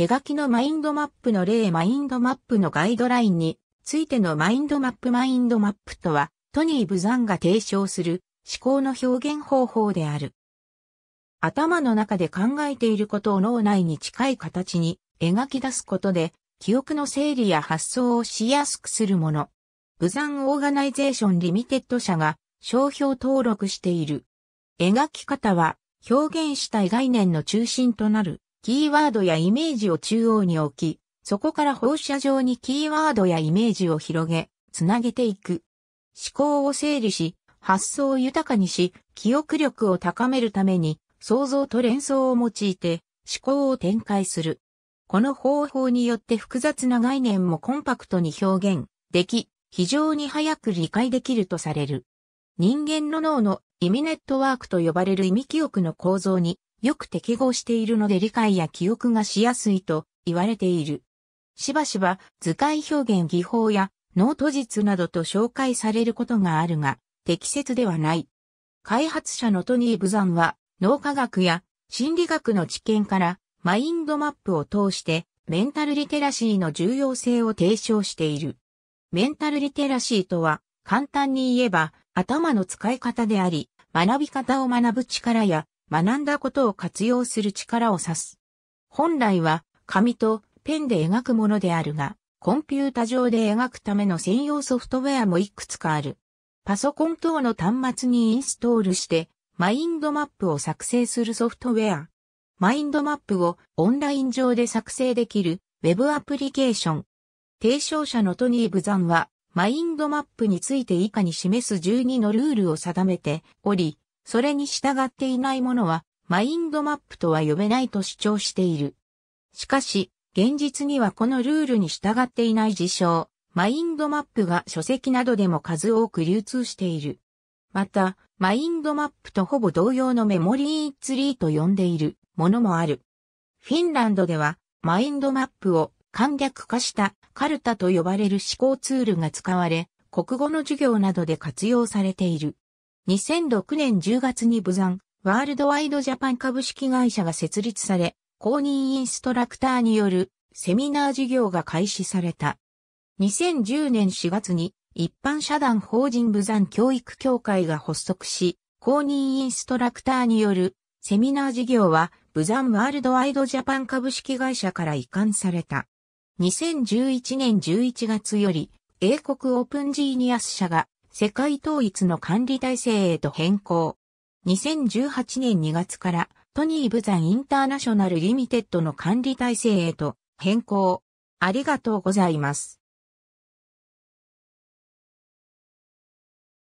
手書きのマインドマップの例マインドマップのガイドラインについてのマインドマップマインドマップとは、トニー・ブザンが提唱する思考の表現方法である。頭の中で考えていることを脳内に近い形に描き出すことで、記憶の整理や発想をしやすくするもの。ブザン・オーガナイゼーション・リミテッド社が商標登録している。描き方は表現したい概念の中心となるキーワードやイメージを中央に置き、そこから放射状にキーワードやイメージを広げ、つなげていく。思考を整理し、発想を豊かにし、記憶力を高めるために、想像と連想を用いて、思考を展開する。この方法によって複雑な概念もコンパクトに表現でき、非常に早く理解できるとされる。人間の脳の意味ネットワークと呼ばれる意味記憶の構造によく適合しているので理解や記憶がしやすいと言われている。しばしば図解表現技法や脳ー実術などと紹介されることがあるが、適切ではない。開発者のトニー・ブザンは、脳科学や心理学の知見から、マインドマップを通して、メンタルリテラシーの重要性を提唱している。メンタルリテラシーとは、簡単に言えば、頭の使い方であり、学び方を学ぶ力や、学んだことを活用する力を指す。本来は紙とペンで描くものであるが、コンピュータ上で描くための専用ソフトウェアもいくつかある。パソコン等の端末にインストールして、マインドマップを作成するソフトウェア。マインドマップをオンライン上で作成できる Web アプリケーション。提唱者のトニー・ブザンは、マインドマップについて以下に示す12のルールを定めており、それに従っていないものは、マインドマップとは呼べないと主張している。しかし、現実にはこのルールに従っていない事象、マインドマップが書籍などでも数多く流通している。また、マインドマップとほぼ同様のメモリーツリーと呼んでいるものもある。フィンランドでは、マインドマップを簡略化したカルタと呼ばれる思考ツールが使われ、国語の授業などで活用されている。2006年10月にブザン、ワールドワイドジャパン株式会社が設立され、公認インストラクターによるセミナー事業が開始された。2010年4月に一般社団法人ブザン教育協会が発足し、公認インストラクターによるセミナー事業はブザンワールドワイドジャパン株式会社から移管された。2011年11月より英国オープンジーニアス社が世界統一の管理体制へと変更。2018年2月からトニー・ブザン・インターナショナル・リミテッドの管理体制へと変更。ありがとうございます。